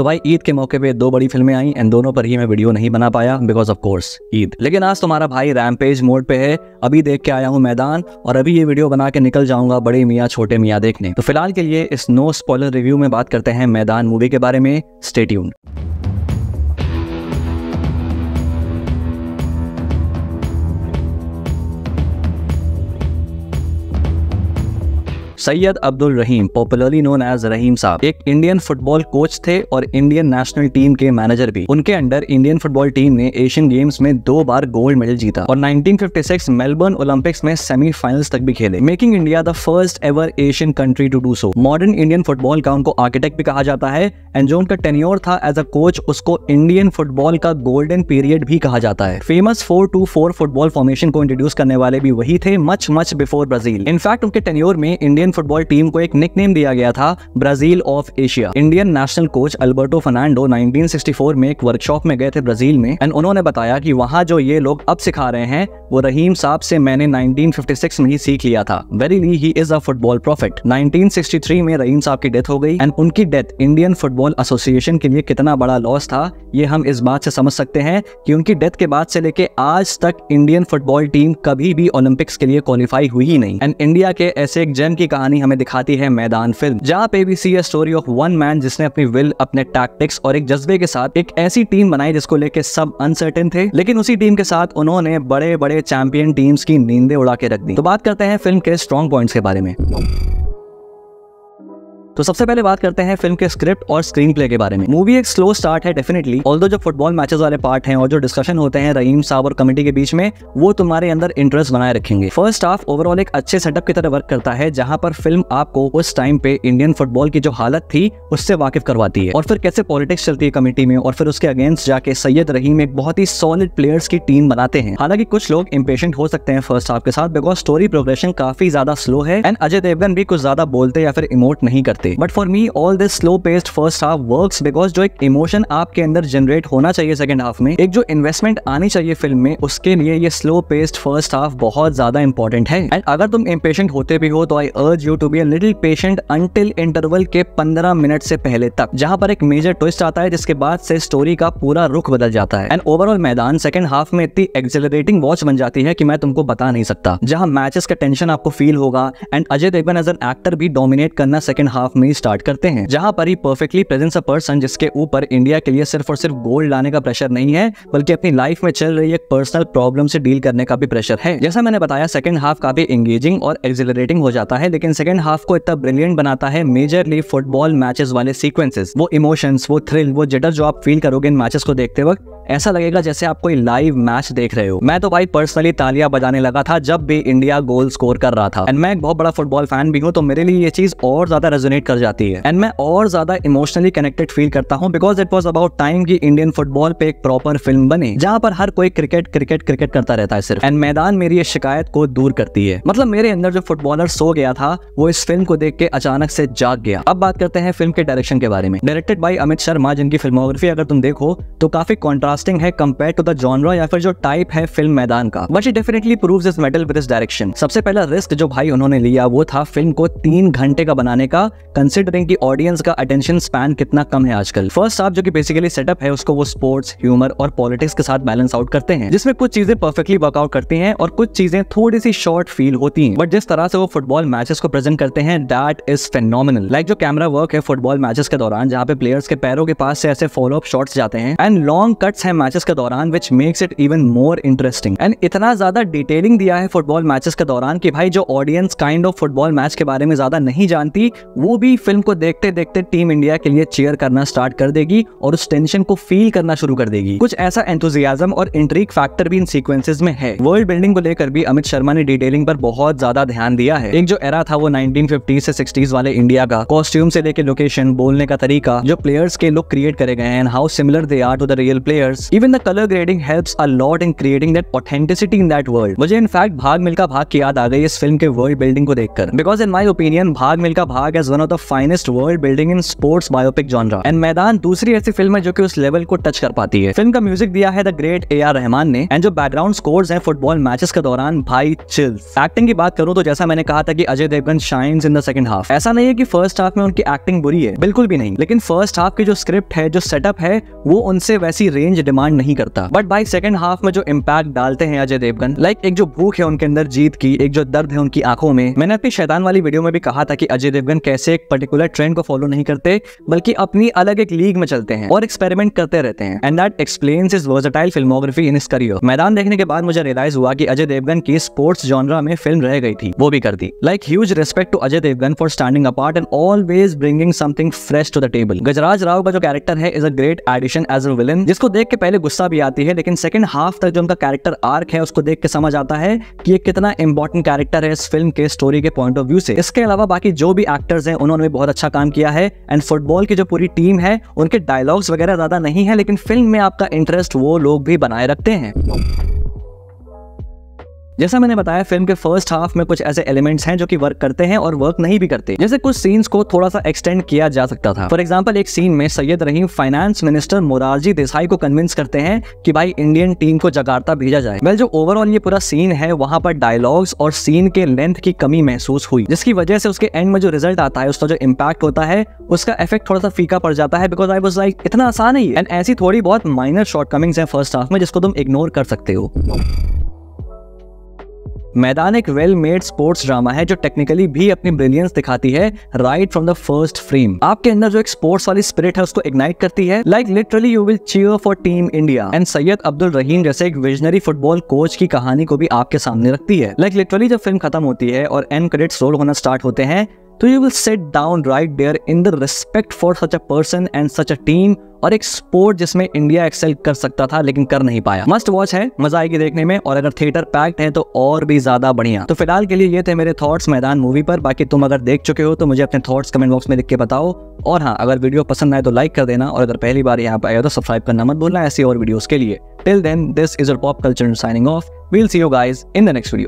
तो भाई ईद के मौके पे दो बड़ी फिल्में आई एंड दोनों पर ही मैं वीडियो नहीं बना पाया बिकॉज ऑफ कोर्स ईद लेकिन आज तुम्हारा भाई रैमपेज मोड पे है अभी देख के आया हूँ मैदान और अभी ये वीडियो बना के निकल जाऊंगा बड़े मियाँ छोटे मियाँ देखने तो फिलहाल के लिए इस नो स्पॉलर रिव्यू में बात करते हैं मैदान मूवी के बारे में stay tuned Syed Abdul Rahim popularly known as Rahim Sahab एक इंडियन फुटबॉल कोच थे और इंडियन नेशनल टीम के मैनेजर भी उनके अंडर इंडियन फुटबॉल टीम ने एशियन गेम्स में दो बार गोल्ड मेडल जीता और 1956 मेलबर्न ओलंपिक्स में सेमीफाइनल्स तक भी खेले making India the first ever Asian country to do so modern Indian football का उनको आर्किटेक्ट भी कहा जाता है एंड जो उनका टेन्योर था एज अ कोच उसको इंडियन फुटबॉल का गोल्डन पीरियड भी कहा जाता है famous four two four football formation को इंट्रोड्यूस करने वाले भी वही थे much much before Brazil in fact उनके टेन्योर में इंडियन इंडियन फुटबॉल टीम को एक निकनेम दिया गया था Brazil of Asia Indian national coach Alberto Fernando 1964 में एक वर्कशॉप में गए थे ब्राजील में एंड उन्होंने बताया कि वहाँ जो ये लोग अब सिखा रहे हैं वो रहीम साहब से मैंने 1956 में ही सीख लिया था verily he is a football prophet 1963 में रहीम साहब की डेथ हो गई एंड उनकी डेथ इंडियन फुटबॉल एसोसिएशन के लिए कितना बड़ा लॉस था ये हम इस बात से समझ सकते हैं कि उनकी डेथ के बाद से लेके आज तक इंडियन फुटबॉल टीम कभी भी ओलंपिक्स के लिए क्वालिफाई हुई ही नहीं एंड इंडिया के ऐसे एक जन की कहा कहानी हमें दिखाती है मैदान फिल्म जहाँ पे भी सी स्टोरी ऑफ वन मैन जिसने अपनी विल अपने टैक्टिक्स और एक जज्बे के साथ एक ऐसी टीम बनाई जिसको लेके सब अनसर्टेन थे लेकिन उसी टीम के साथ उन्होंने बड़े बड़े चैंपियन टीम्स की नींदे उड़ा के रख दी तो बात करते हैं फिल्म के स्ट्रॉन्ग पॉइंट्स के बारे में तो सबसे पहले बात करते हैं फिल्म के स्क्रिप्ट और स्क्रीन प्ले के बारे में मूवी एक स्लो स्टार्ट है डेफिनेटली ऑल जो फुटबॉल मैचेस वाले पार्ट हैं और जो डिस्कशन होते हैं रहीम साहब और कमेटी के बीच में वो तुम्हारे अंदर इंटरेस्ट बनाए रखेंगे फर्स्ट हाफ ओवरऑल एक अच्छे सेटअप की तरह वर्क करता है जहां पर फिल्म आपको उस टाइम पे इंडियन फुटबॉल की जो हालत थी उससे वाकिफ करवाती है और फिर कैसे पॉलिटिक्स चलती है कमेटी में और फिर उसके अगेंस्ट जाके सैयद रहीम एक बहुत ही सॉलिड प्लेयर्स की टीम बनाते हैं हालांकि कुछ लोग इम्पेशेंट हो सकते हैं फर्स्ट हाफ के साथ बिकॉज स्टोरी प्रोग्रेशन काफी ज्यादा स्लो है एंड अजय देवगन भी कुछ ज्यादा बोलते या फिर इमोट नहीं करते सकते but for me all this slow paced first half work because जो एक इमोशन आपके अंदर जनरेट होना चाहिए सेकंड हाफ में एक जो इन्वेस्टमेंट आनी चाहिए फिल्म में उसके लिए ये स्लो पेस्ट फर्स्ट हाफ बहुत ज्यादा इंपॉर्टेंट है एंड अगर तुम इम्पेश होते भी हो तो I urge you to be little patient until interval के पंद्रह मिनट से पहले तक जहाँ पर एक मेजर ट्विस्ट आता है जिसके बाद से स्टोरी का पूरा रुख बदल जाता है and overall Maidaan second half में इतनी एक्सेलरेटिंग वॉच बन जाती है कि मैं तुमको बता नहीं सकता जहाँ मैचेस का टेंशन आपको फील होगा and Ajay Devgn as an actor भी डोमिनेट करना सेकंड हाफ हाफ में ही स्टार्ट करते हैं जहाँ पर ही परफेक्टली प्रेजेंट्स अ पर्सन जिसके ऊपर इंडिया के लिए सिर्फ और सिर्फ गोल्ड लाने का प्रेशर नहीं है बल्कि अपनी लाइफ में चल रही एक पर्सनल प्रॉब्लम से डील करने का भी प्रेशर है जैसा मैंने बताया सेकंड हाफ काफी एंगेजिंग और एक्सिलरेटिंग हो जाता है लेकिन सेकंड हाफ को इतना ब्रिलियंट बनाता है मेजरली फुटबॉल मैचेस वाले सीक्वेंसेस वो इमोशंस वो थ्रिल वो जिटर जो आप फील करोगे इन मैचेस को देखते वक्त ऐसा लगेगा जैसे आप कोई लाइव मैच देख रहे हो मैं तो भाई पर्सनली तालियां बजाने लगा था जब भी इंडिया गोल स्कोर कर रहा था एंड मैं एक बहुत बड़ा फुटबॉल फैन भी हूँ तो मेरे लिए ये चीज और ज्यादा रेजोनेट रेजोनेट कर जाती है एंड मैं और ज्यादा इमोशनली कनेक्टेड फील करता हूँ because it was about time की इंडियन फुटबॉल पे एक प्रॉपर फिल्म बने जहाँ पर हर कोई क्रिकेट क्रिकेट क्रिकेट करता रहता है सिर्फ एंड मैदान मेरी ये शिकायत को दूर करती है मतलब मेरे अंदर जो फुटबॉलर सो गया था वो इस फिल्म को देख के अचानक से जाग गया अब बात करते हैं फिल्म के डायरेक्शन के बारे में डायरेक्टेड बाई अमित शर्मा जिनकी फिल्मोग्राफी अगर तुम देखो तो काफी कॉन्ट्रास्टिंग है कम्पेयर टू द जॉनरा या फिर जो टाइप है फिल्म मैदान का but it definitely prove this mettle with इस डायरेक्शन सबसे पहला रिस्क जो भाई उन्होंने लिया वो था फिल्म को तीन घंटे का बनाने का कंसिडरिंग की ऑडियंस का अटेंशन स्पैन कितना कम है आजकल फर्स्ट हाफ जो कि बेसिकली सेटअप है उसको वो स्पोर्ट्स ह्यूमर और पॉलिटिक्स के साथ बैलेंस आउट करते हैं जिसमें कुछ चीजें परफेक्टली वर्कआउट करती हैं और कुछ चीजें थोड़ी सी शॉर्ट फील होती हैं बट जिस तरह से वो फुटबॉल मैचेस को प्रेजेंट करते हैं दैट इज फेनोमिनल लाइक जो कैमरा वर्क है फुटबॉल मैचेस के दौरान जहाँ पे प्लेयर्स के पैरों के पास से ऐसे फॉलो अप शॉर्ट्स जाते हैं एंड लॉन्ग कट्स हैं मैचेस के दौरान which makes it even more interesting and इतना ज्यादा डिटेलिंग दिया है फुटबॉल मैचेस के दौरान कि भाई जो audience kind of football match के बारे में ज्यादा नहीं जानती वो भी फिल्म को देखते देखते टीम इंडिया के लिए चेयर करना स्टार्ट कर देगी और उस टेंशन को फील करना शुरू कर देगी कुछ ऐसा एंथुजियाजम और इंट्रीक फैक्टर भी इन सीक्वेंसेज में है वर्ल्ड बिल्डिंग को लेकर भी अमित शर्मा ने डिटेलिंग पर बहुत ज्यादा ध्यान दिया है एक जो एरा था वो फिफ्टीज से सिक्सटीज वाले इंडिया का कॉस्ट्यूम से लेके लोकेशन बोलने का तरीका जो प्लेयर्स के लुक क्रिएट करे गए and how similar they are to the real players even the colour grading help a lot in creating that authenticity in that world मुझे इनफैक्ट भाग मिलकर भाग की याद आ गई इस फिल्म के वर्ल्ड बिल्डिंग को देखकर because in my opinion Bhaag Milkha Bhaag as one of the finest world building in sports biopic genre and Maidaan दूसरी ऐसी फिल्म है जो कि उस लेवल को टच कर पाती है फिल्म का म्यूजिक दिया है the great A R Rahman ने एंड जो बैकग्राउंड स्कोर्स हैं फुटबॉल मैचेस के दौरान भाई चिल्स एक्टिंग की बात करूं तो जैसा मैंने कहा था कि Ajay Devgn shine in the second half ऐसा नहीं है कि फर्स्ट हाफ में उनकी एक्टिंग बुरी है बिल्कुल भी नहीं लेकिन फर्स्ट हाफ की जो स्क्रिप्ट है जो सेटअप है वो उनसे वैसी रेंज डिमांड नहीं करता बट भाई सेकंड हाफ में जो इम्पैक्ट डालते हैं अजय देवगन लाइक एक जो भूख है उनके अंदर जीत की एक जो दर्द है उनकी आंखों में मैंने अपनी शैतान वाली वीडियो में भी कहा था कि अजय देवगन कैसे एक पर्टिकुलर ट्रेंड को फॉलो नहीं करते बल्कि अपनी अलग एक लीग में चलते हैं और एक्सपेरिमेंट करते रहते हैं and that explain is versatile filmography in his career मैदान देखने के बाद मुझे रियलाइज हुआ की अजय देवगन की स्पोर्ट्स जॉनरा में फिल्म रह गई थी वो भी कर दी like huge respect to Ajay Devgn for standing apart and always bringing something fresh to the table Gajraj Rao का जो कैरेक्टर है is a great addition as a villain जिसको देख के पहले गुस्सा भी आती है लेकिन सेकंड हाफ तक जो उनका कैरेक्टर आर्क है उसको देख के समझ आता है कि ये कितना इंपॉर्टेंट कैरेक्टर है इस फिल्म के स्टोरी के पॉइंट ऑफ व्यू से इसके अलावा बाकी जो भी एक्टर्स हैं उन्होंने बहुत अच्छा काम किया है एंड फुटबॉल की जो पूरी टीम है उनके डायलॉग्स वगैरह ज़्यादा नहीं है लेकिन फिल्म में आपका इंटरेस्ट वो लोग भी बनाए रखते हैं जैसा मैंने बताया फिल्म के फर्स्ट हाफ में कुछ ऐसे एलिमेंट्स हैं जो कि वर्क करते हैं और वर्क नहीं भी करते जैसे कुछ सीन्स को थोड़ा सा एक्सटेंड किया जा सकता था फॉर एग्जाम्पल एक सीन में सैयद रहीम फाइनेंस मिनिस्टर मोरारजी देसाई को कन्विंस करते हैं कि भाई इंडियन टीम को जगारता भेजा जाए वेल जो ओवरऑल ये पूरा सीन है वहाँ पर डायलॉग्स और सीन के लेंथ की कमी महसूस हुई जिसकी वजह से उसके एंड में जो रिजल्ट आता है उसका जो इम्पैक्ट होता है उसका इफेक्ट थोड़ा सा फीका पड़ जाता है बिकॉज आई वॉज लाइक इतना आसान ही एंड ऐसी थोड़ी बहुत माइनर शॉर्टकमिंग्स हैं फर्स्ट हाफ में जिसको तुम इग्नोर कर सकते हो मैदान एक वेल मेड स्पोर्ट्स ड्रामा है जो टेक्निकली भी अपनी ब्रिलियंस दिखाती है right from the first frame आपके अंदर जो एक स्पोर्ट्स वाली स्पिरिट है उसको इग्नाइट करती है like literally you will cheer for team India and Syed Abdul Rahim जैसे एक विजनरी फुटबॉल कोच की कहानी को भी आपके सामने रखती है लाइक like, लिटरली जब फिल्म खत्म होती है और एंड क्रेडिट रोल होना स्टार्ट होते हैं तो you will set down right there in the respect for such a person and such a team और एक स्पोर्ट जिसमें इंडिया एक्सेल कर सकता था लेकिन कर नहीं पाया मस्ट वॉच है मजा आएगी देखने में और अगर थिएटर पैक्ड है तो और भी ज्यादा बढ़िया तो फिलहाल के लिए ये थे मेरे थॉट्स मैदान मूवी पर बाकी तुम अगर देख चुके हो तो मुझे अपने थॉट्स कमेंट बॉक्स में लिख के बताओ और हाँ अगर वीडियो पसंद आए तो लाइक कर देना और अगर पहली बार यहाँ पर आए तो सब्सक्राइब करना मत भूलना ऐसी और वीडियोज के लिए till then this is uh pop culture signing off we'll see you guys in the next video